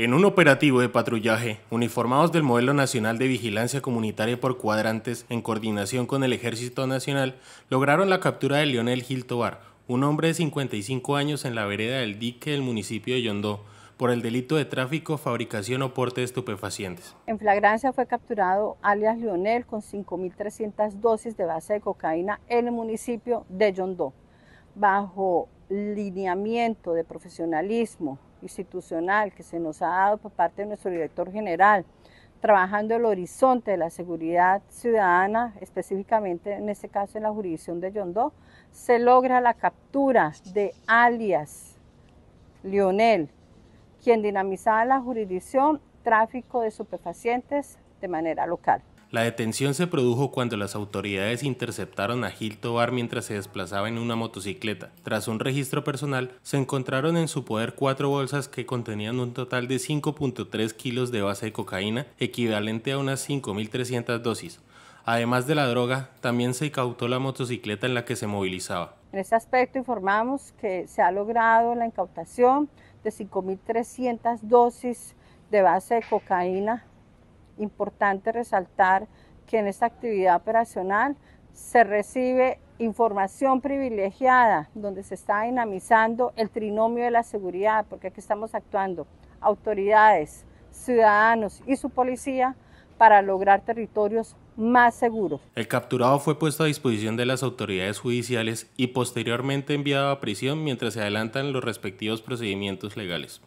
En un operativo de patrullaje, uniformados del Modelo Nacional de Vigilancia Comunitaria por Cuadrantes, en coordinación con el Ejército Nacional, lograron la captura de Lionel Gil un hombre de 55 años en la vereda del dique del municipio de Yondó, por el delito de tráfico, fabricación o porte de estupefacientes. En flagrancia fue capturado alias Lionel con 5.300 dosis de base de cocaína en el municipio de Yondó, bajo lineamiento de profesionalismo institucional que se nos ha dado por parte de nuestro director general, trabajando el horizonte de la seguridad ciudadana, específicamente en este caso en la jurisdicción de Yondó, se logra la captura de alias Lionel, quien dinamizaba la jurisdicción tráfico de superfacientes de manera local. La detención se produjo cuando las autoridades interceptaron a Gil Tobar mientras se desplazaba en una motocicleta. Tras un registro personal, se encontraron en su poder cuatro bolsas que contenían un total de 5.3 kilos de base de cocaína, equivalente a unas 5.300 dosis. Además de la droga, también se incautó la motocicleta en la que se movilizaba. En este aspecto informamos que se ha logrado la incautación de 5.300 dosis de base de cocaína importante resaltar que en esta actividad operacional se recibe información privilegiada donde se está dinamizando el trinomio de la seguridad, porque aquí estamos actuando autoridades, ciudadanos y su policía para lograr territorios más seguros. El capturado fue puesto a disposición de las autoridades judiciales y posteriormente enviado a prisión mientras se adelantan los respectivos procedimientos legales.